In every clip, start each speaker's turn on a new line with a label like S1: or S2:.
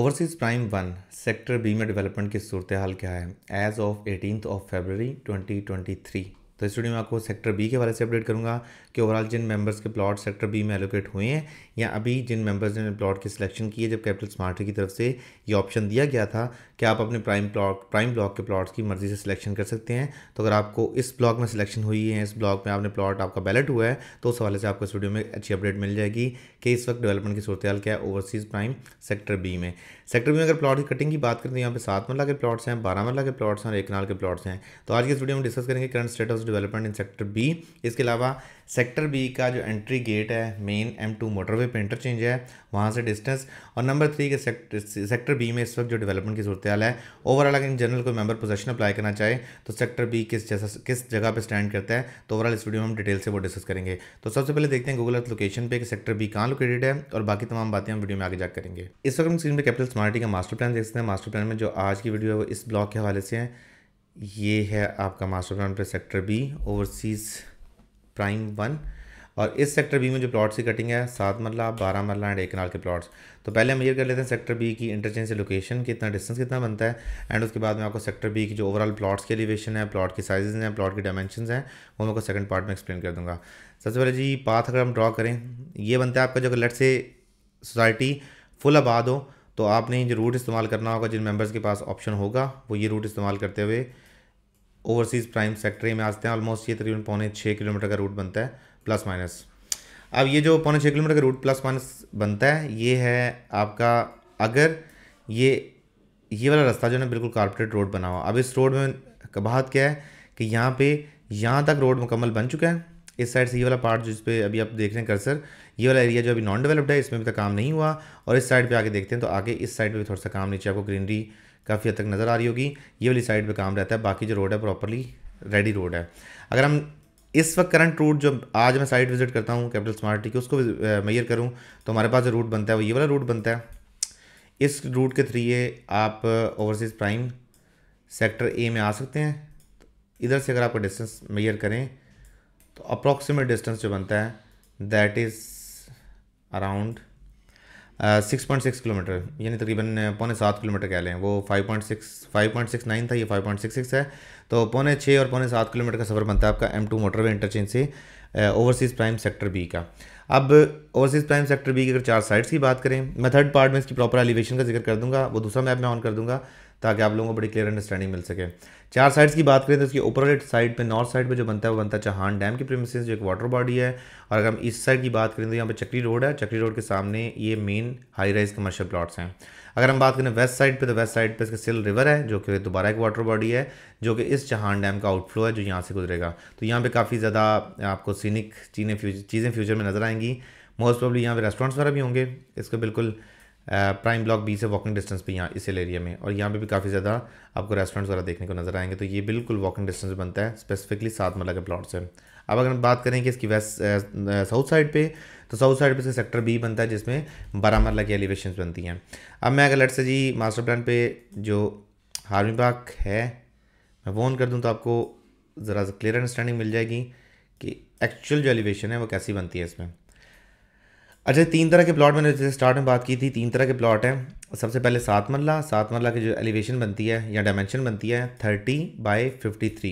S1: overseas prime one sector B में development की सूरत हाल क्या है as of eighteen of February three तो इस वीडियो में आपको सेक्टर बी के बारे से अपडेट करूंगा कि ओवरऑल जिन मेंबर्स के प्लॉट सेक्टर बी में एलोकेट हुए हैं या अभी जिन मेंबर्स ने प्लॉट की सिलेक्शन की है जब कैपिटल स्मार्ट की तरफ से ये ऑप्शन दिया गया था कि आप अपने प्राइम प्लॉट प्राइम ब्लॉक के प्लॉट्स की मर्जी से सिलेक्शन कर सकते हैं तो अगर आपको इस ब्लॉक में सिलेक्शन हुई है इस ब्लॉक में आपने प्लॉट आपका बैलेट हुआ है तो उस हवाले से आपको इस वीडियो में अच्छी अपडेट मिल जाएगी कि इस वक्त डेवलपमेंट की सूरत क्या है ओवरसीज़ प्राइम सेक्टर बी में सेक्टर बी में अगर प्लॉट की कटिंग की बात करें तो यहाँ पे सात मरला के प्लॉट्स हैं बारह मरला के प्लॉट्स हैं और एक नाल के प्लॉट्स हैं तो आज की इस वीडियो में डिस्कस करेंगे current status development in sector B इसके अलावा सेक्टर बी का जो एंट्री गेट है मेन एम टू मोटरवे पे इंटरचेंज है वहाँ से डिस्टेंस और नंबर थ्री के सेक्टर सेक्टर बी में इस वक्त जो डेवलपमेंट की सूरत है ओवरऑल अगर इन जनरल कोई मेंबर पोजीशन अप्लाई करना चाहे तो सेक्टर बी किस जैसा किस जगह पे स्टैंड करता है तो ओवरऑल इस वीडियो में हम डिटेल से वो डिस्कस करेंगे तो सबसे पहले देखते हैं गूगल अर्थ लोकेशन पर कि सेक्टर बी कहाँ लोकेटेड है और बाकी तमाम बातें हम वीडियो में आगे जा करेंगे इस वक्त हम स्क्रीन पर कैपिटल स्मार्टी का मास्टर प्लान देख सकते हैं मास्टर प्लान में जो आज की वीडियो है वो इस ब्लॉक के हवाले से है ये है आपका मास्टर प्लान पर sector B overseas prime one और इस सेक्टर बी में जो प्लॉट्स की कटिंग है सात मरला बारह मरला एंड एक कनाल के प्लॉट्स तो पहले हम ये कर लेते हैं सेक्टर बी की इंटरचेंज से लोकेशन कितना डिस्टेंस कितना बनता है एंड उसके बाद में आपको सेक्टर बी की जो ओवरऑल प्लॉट्स की एलिवेशन है प्लॉट की साइजेस हैं प्लॉट की डायमेंशन हैं वो मैं आपको सेकंड पार्ट में एक्सप्लेन कर दूंगा सबसे पहले जी पाथ अगर हम ड्रॉ करें ये बनता है आपका जो लेट से सोसाइटी फुल आबाद हो तो आपने जो रूट इस्तेमाल करना होगा जिन मेंबर्स के पास ऑप्शन होगा वो ये रूट इस्तेमाल करते हुए ओवरसीज़ प्राइम सेक्टर में आते हैं ऑलमोस्ट ये तकरीबन पौने छः किलोमीटर का रूट बनता है प्लस माइनस अब ये जो पौने छः किलोमीटर का रूट प्लस माइनस बनता है ये है आपका अगर ये ये वाला रास्ता जो है बिल्कुल कारपोरेट रोड बना हुआ अब इस रोड में कबाहत क्या है कि यहाँ पे यहाँ तक रोड मुकम्मल बन चुका है इस साइड से ये वाला पार्ट जिस पे अभी आप देख रहे हैं कर्सर ये वाला एरिया जो अभी नॉन डेवलप्ड है इसमें अभी तक काम नहीं हुआ और इस साइड पे आगे देखते हैं तो आगे इस साइड पे भी थोड़ा सा काम नीचे आपको ग्रीनरी काफ़ी हद तक नज़र आ रही होगी ये वाली साइड पे काम रहता है बाकी जो रोड है प्रॉपरली रेडी रोड है अगर हम इस वक्त करंट रूट जो आज मैं साइट विजिट करता हूँ कैपिटल स्मार्ट की उसको मैयर करूँ तो हमारे पास जो रूट बनता है वो ये वाला रूट बनता है इस रूट के थ्रू आप ओवरसीज़ प्राइम सेक्टर ए में आ सकते हैं इधर से अगर आपका डिस्टेंस मैयर करें तो अप्रॉक्सीमेट डिस्टेंस जो बनता है that is around six point six kilometer यानी तकरीबन पौने सात किलोमीटर कह लें वो five point six five point six nine था ये फाइव पॉइंट सिक्स सिक्स है तो पौने छः और पौने सात किलोमीटर का सफ़र बनता है आपका एम टू मोटरवे इंटरचेंज से ओवरसीज़ प्राइम सेक्टर बी का अब ओवरसीज़ प्राइम सेक्टर बी की अगर चार साइड्स की बात करें मैं थर्ड पार्ट में इसकी प्रॉपर एलिवेशन का जिक्र कर दूंगा वो दूसरा मैप मैं ऑन कर दूंगा ताकि आप लोगों को बड़ी क्लियर अंडरस्टैंडिंग मिल सके चार साइड्स की बात करें तो इसकी ऊपर साइड पे नॉर्थ साइड पे जो बनता है वो बनता है चहान डैम की प्रेमिस जो एक वाटर बॉडी है और अगर हम ईस्ट साइड की बात करें तो यहाँ पे चक्री रोड है चक्री रोड के सामने ये main high rise commercial plots हैं अगर हम बात करें वेस्ट साइड पे तो वेस्ट साइड पे इसका सिल रिवर है जो कि दोबारा एक वाटर बॉडी है जो कि इस चहान डैम का आउटफ्लो है जो यहाँ से गुजरेगा तो यहाँ पर काफ़ी ज़्यादा आपको सीनिक चीज़ें चीज़ें फ्यूचर में नज़र आएंगी मोस्ट प्रॉब्ली यहाँ पे रेस्टोरेंट्स वगैरह भी होंगे इसको बिल्कुल प्राइम ब्लॉक बी से वॉकिंग डिस्टेंस पे यहाँ इस एरिया में और यहाँ पे भी काफ़ी ज़्यादा आपको रेस्टोरेंट्स वगैरह देखने को नजर आएंगे तो ये बिल्कुल वॉकिंग डिस्टेंस बनता है स्पेसिफिकली सात मल्ला के प्लॉट से अब अगर हम बात करें कि इसकी वेस्ट साउथ साइड पे तो साउथ साइड पे से सेक्टर बी बनता है जिसमें बारह मरला की एलिवेशन बनती हैं अब मैं अगर लट से जी मास्टर प्लान पर जो हार्मी बाग है मैं फोन कर दूँ तो आपको ज़रा क्लियर अंडरस्टैंडिंग मिल जाएगी कि एक्चुअल जो एलिवेशन है वो कैसी बनती है इसमें अच्छा तीन तरह के प्लॉट मैंने जैसे स्टार्ट में बात की थी तीन तरह के प्लॉट हैं सबसे पहले सात मरला सात मरला की जो एलिवेशन बनती है या डायमेंशन बनती है थर्टी बाई फिफ्टी थ्री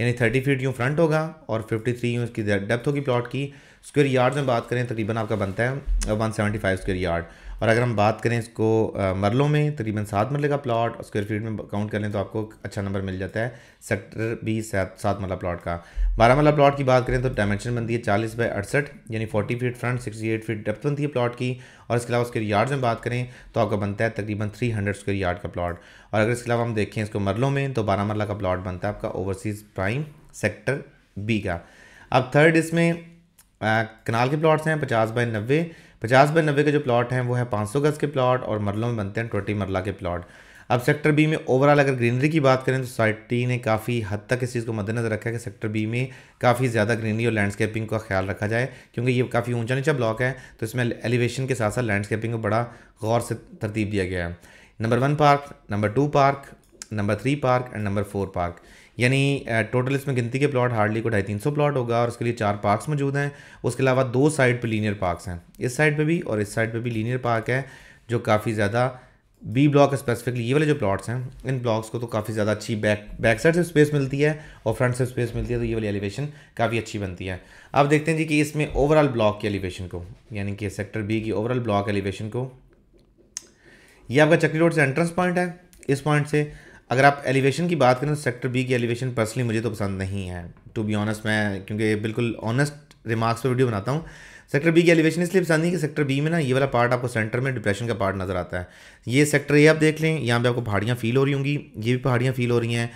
S1: यानी थर्टी फीट यूँ फ्रंट होगा और फिफ्टी थ्री यूँ उसकी डेप्थ होगी प्लॉट की स्क्वेयर यार्ड में बात करें तकरीबन आपका बनता है one seventy five square yard और अगर हम बात करें इसको मरलों में तकरीबन सात मरले का प्लाट स्क्वायर फीट में काउंट कर लें तो आपको अच्छा नंबर मिल जाता है सेक्टर बी सात सात मरला प्लाट का बारह मरला प्लाट की बात करें तो डायमेंशन बनती है चालीस बाई अड़सठ यानी forty feet front sixty eight feet depth बनती है प्लाट की और इसके अलावा स्क्वेयर यार्ड में बात करें तो आपका बनता है तकरीबन थ्री हंड्रेड स्क्वेयर यार्ड का प्लाट और अगर इसके अलावा हम देखें इसको मरलों में तो बारह मरला का प्लाट बनता है आपका ओवरसीज़ प्राइम सेक्टर बी का अब थर्ड इसमें कनाल के प्लाट्स हैं पचास बाई नब्बे पचास बाई नब्बे के जो प्लॉट हैं वो है पाँच सौ गज़ के प्लॉट और मरलों में बनते हैं ट्वेंटी मरला के प्लॉट अब सेक्टर बी में ओवरऑल अगर ग्रीनरी की बात करें तो सोसाइटी ने काफ़ी हद तक इस चीज़ को मद्देनजर रखा है कि सेक्टर बी में काफ़ी ज़्यादा ग्रीनरी और लैंडस्केपिंग का ख्याल रखा जाए क्योंकि ये काफ़ी ऊंचा नीचा ब्लॉक है तो इसमें एलिवेशन के साथ साथ लैंडस्केपिंग को बड़ा गौर से तरतीब दिया गया है number one park number two park number three park and number four park यानी टोटल इसमें गिनती के प्लॉट हार्डली को ढाई तीन सौ प्लॉट होगा और उसके लिए चार पार्क्स मौजूद हैं उसके अलावा दो साइड पे लीनियर पार्क्स हैं इस साइड पे भी और इस साइड पे भी लीनियर पार्क है जो काफ़ी ज़्यादा बी ब्लॉक स्पेसिफिकली ये वाले जो प्लॉट्स हैं इन ब्लॉक्स को तो काफ़ी ज़्यादा अच्छी बैक बैक साइड से स्पेस मिलती है और फ्रंट से स्पेस मिलती है तो ये वाली एलिवेशन काफ़ी अच्छी बनती है अब देखते हैं जी कि इसमें ओवरऑल ब्लॉक की एलिवेशन को यानी कि सेक्टर बी की ओवरऑल ब्लॉक एलिवेशन को ये आपका चक्री रोड से एंट्रेंस पॉइंट है इस पॉइंट से अगर आप एलिवेशन की बात करें तो सेक्टर बी की एलिवेशन पर्सनली मुझे तो पसंद नहीं है टू बी ऑनेस्ट मैं क्योंकि बिल्कुल ऑनेस्ट रिमार्क्स पर वीडियो बनाता हूँ सेक्टर बी की एलिवेशन इसलिए पसंद नहीं कि सेक्टर बी में ना ये वाला पार्ट आपको सेंटर में डिप्रेशन का पार्ट नज़र आता है ये सेक्टर ये आप देख लें यहाँ पे आपको पहाड़ियाँ फील हो रही होंगी ये भी पहाड़ियाँ फील हो रही हैं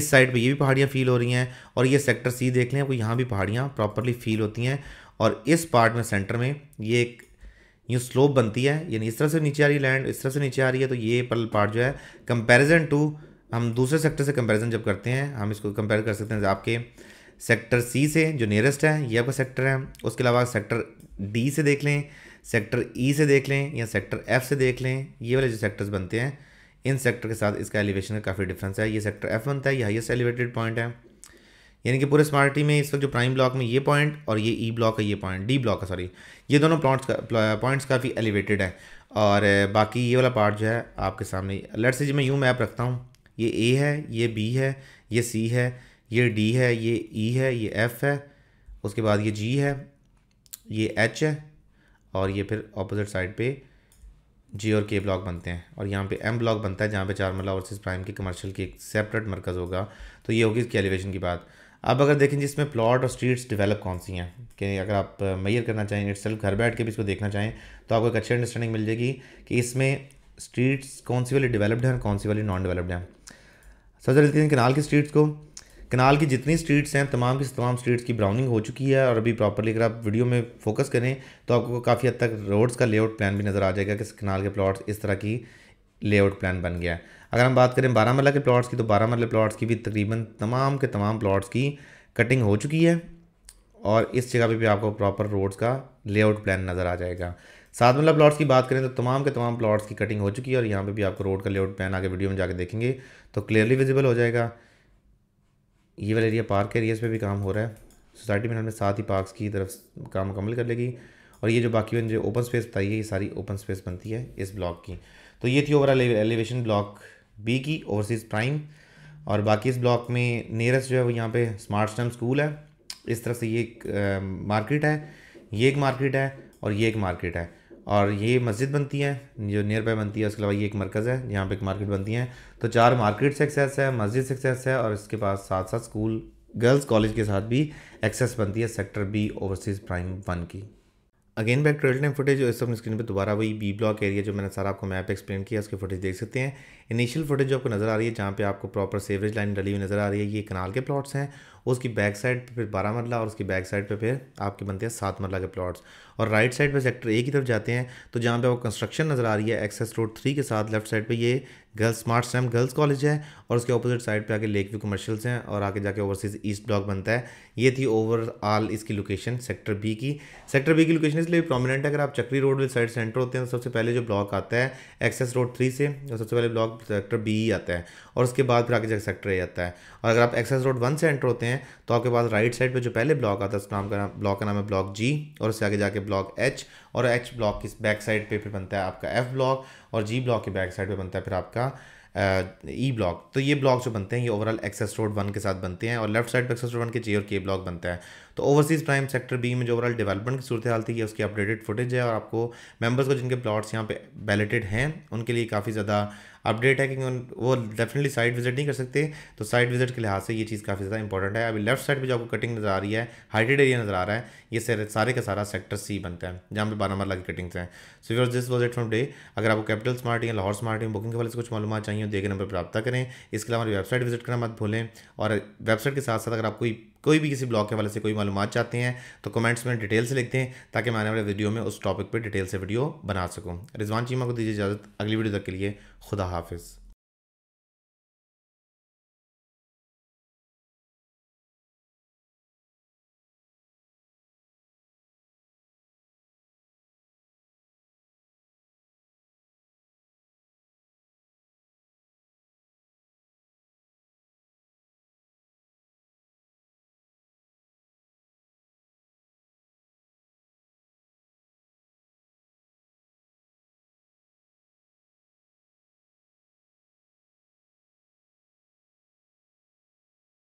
S1: इस साइड पे ये भी पहाड़ियाँ फील हो रही हैं और ये सेक्टर सी देख लें आपको यहाँ भी पहाड़ियाँ प्रॉपरली फील होती हैं और इस पार्ट में सेंटर में ये एक यूँ स्लोप बनती है यानी इस तरह से नीचे आ रही है लैंड इस तरह से नीचे आ रही है तो ये पल पार्ट जो है कंपेरिजन टू हम दूसरे सेक्टर से कंपैरिजन जब करते हैं हम इसको कंपेयर कर सकते हैं आपके सेक्टर सी से जो नियरेस्ट है ये आपका सेक्टर है उसके अलावा सेक्टर डी से देख लें सेक्टर ई e से देख लें या सेक्टर एफ से देख लें ये वाले जो सेक्टर्स बनते हैं इन सेक्टर के साथ इसका एलिवेशन का काफ़ी डिफरेंस है ये सेक्टर एफ बनता है ये हाइस्ट एलिवेटेड पॉइंट है यानी कि पूरे स्मार्टी में इस वक्त जो प्राइम ब्लॉक में ये पॉइंट और ये ई e ब्लॉक है ये पॉइंट डी ब्लॉक है सॉरी ये दोनों प्लॉट्स का पॉइंट्स काफ़ी एलिवेटेड है और बाकी ये वाला पार्ट जो है आपके सामने लेट से जी मैं यूँ मैप रखता हूँ ये ए है ये बी है ये सी है ये डी है ये ई e है ये एफ़ है उसके बाद ये जी है ये एच है और ये फिर अपोजिट साइड पे जी और के ब्लॉक बनते हैं और यहाँ पे एम ब्लॉक बनता है जहाँ पे मल्ला और प्राइम के कमर्शियल की एक सेपरेट मरकज़ होगा तो ये होगी इसकी एलिवेशन की बात अब अगर देखें जिसमें प्लॉट और स्ट्रीट्स डेवलप कौन सी हैं कि अगर आप मैयर करना चाहें इट सेल्फ घर बैठ के भी इसको देखना चाहें तो आपको एक अच्छी अंडरस्टैंडिंग मिल जाएगी कि इसमें स्ट्रीट्स कौन सी वाली डेवलप्ड हैं और कौन सी वाली नॉन डेवलप्ड हैं सजा लेते हैं कनाल की स्ट्रीट्स को कनाल की जितनी स्ट्रीट्स हैं तमाम की तमाम स्ट्रीट्स की ब्राउनिंग हो चुकी है और अभी प्रॉपरली अगर आप वीडियो में फोकस करें तो आपको काफ़ी हद तक रोड्स का लेआउट प्लान भी नज़र आ जाएगा कि कनाल के प्लॉट्स इस तरह की लेआउट प्लान बन गया है अगर हम बात करें बारह मरला के प्लॉट्स की तो बारह मरला प्लॉट्स की भी तकरीबन तमाम के तमाम प्लॉट्स की कटिंग हो चुकी है और इस जगह पर भी आपको प्रॉपर रोड्स का लेआउट प्लान नज़र आ जाएगा मिला मतलब प्लाट्स की बात करें तो तमाम के तमाम प्लाट्स की कटिंग हो चुकी है और यहाँ पे भी आपको रोड का लेआउट पैन आगे वीडियो में जाके देखेंगे तो क्लियरली विजिबल हो जाएगा ये वाला एरिया पार्क एरियाज पे भी काम हो रहा है सोसाइटी में हमने साथ ही पार्क्स की तरफ काम मुकम्मल कर लेगी और ये जो बाकी जो ओपन स्पेस बताई है ये सारी ओपन स्पेस बनती है इस ब्लॉक की तो ये थी ओवरऑल एलिवेशन ब्लॉक बी की ओवरसीज़ प्राइम और बाकी इस ब्लॉक में नियरेस्ट जो है वो यहाँ पे स्मार्ट स्टम स्कूल है इस तरह से ये एक मार्केट है ये एक मार्केट है और ये एक मार्केट है और ये मस्जिद बनती है जो नियर बाय बनती है उसके अलावा ये एक मरकज़ है यहाँ पे एक मार्केट बनती है तो चार मार्केट से एक्सेस है मस्जिद से एक्सेस है और इसके पास साथ साथ स्कूल गर्ल्स कॉलेज के साथ भी एक्सेस बनती है sector B overseas prime one की again back trail time footage जो इस समय स्क्रीन पे दोबारा वही बी ब्लॉक एरिया जो मैंने सारा आपको मैप एक्सप्लेन किया उसकी फुटेज देख सकते हैं इनिशियल फुटेज जो आपको नज़र आ रही है जहाँ पे आपको प्रॉपर सेवरेज लाइन डली हुई नज़र आ रही है ये कनाल के प्लॉट्स हैं उसकी बैक साइड पर फिर बारह मरला और उसकी बैक साइड पर फिर आपके बनते हैं सात मरला के प्लॉट्स और राइट साइड पर सेक्टर ए की तरफ जाते हैं तो जहाँ पर वो कंस्ट्रक्शन नज़र आ रही है एक्सेस रोड थ्री के साथ लेफ्ट साइड पर ये girls smart stem girls college है और उसके ऑपोजिट साइड पे आके लेक व्यू कमर्शियल्स हैं और आगे जाके ओवरसीज ईस्ट ब्लॉक बनता है ये थी ओवरऑल इसकी लोकेशन सेक्टर बी की सेक्टर बी की लोकेशन इसलिए प्रोमिनेंट है अगर आप चक्री रोड साइड सेंटर होते हैं तो सबसे पहले जो ब्लॉक आता है एक्सेस रोड थ्री से और सबसे पहले ब्लॉक सेक्टर बी ही आता है और उसके बाद फिर आगे जाकर सेक्टर ए आता है और अगर आप एक्सेस रोड वन से एंटर होते हैं तो आपके पास राइट साइड पर जो पहले ब्लॉक आता है उसका नाम का ब्लॉक का नाम है ब्लॉक जी और उससे आगे जाके ब्लॉक एच और एच ब्लॉक की बैक साइड पे फिर बनता है आपका एफ ब्लॉक और जी ब्लॉक के बैक साइड पे बनता है फिर आपका ई uh, ब्लॉक e तो ये ब्लॉक जो बनते हैं ये ओवरऑल एक्सेस रोड वन के साथ बनते हैं और लेफ्ट साइड पर एक्सेस रोड वन के जे और के ब्लॉक बनता है तो ओवरसीज़ प्राइम सेक्टर बी में जो ओवरऑल डेवलपमेंट की सूरत हाल थी ये उसकी अपडेटेड फुटेज है और आपको मेंबर्स को जिनके प्लॉट्स यहाँ पे बैलेटेड हैं उनके लिए काफ़ी ज़्यादा अपडेट है क्योंकि वो डेफिनेटली साइड विजिट नहीं कर सकते तो साइड विजिट के लिहाज से ये चीज़ काफ़ी ज़्यादा इंपॉर्टेंट है अभी लेफ्ट साइड पर जो आपको कटिंग नज़र आ रही है हाइटेड एरिया नज़र आ रहा है ये सारे का सारा सेक्टर सी बनता है जहाँ पे बारह मरला की कटिंग्स हैं so your this was it from day अगर आपको कैपिटल स्मार्ट या लाहौर स्मार्ट या बुकिंग के वाले से कुछ मालूम चाहिए देखे नंबर पर करें इसके अलावा हमारी वेबसाइट विजिट करना मत भूलें और वेबसाइट के साथ साथ अगर आप कोई कोई भी किसी ब्लॉग के वाले से कोई मालूम चाहते हैं तो कमेंट्स में डिटेल से लिखते हैं ताकि मैं आने वाले वीडियो में उस टॉपिक पर डिटेल से वीडियो बना सकूँ रिजवान चीमा को दीजिए इजाज़त अगली वीडियो तक के लिए खुदा हाफिज़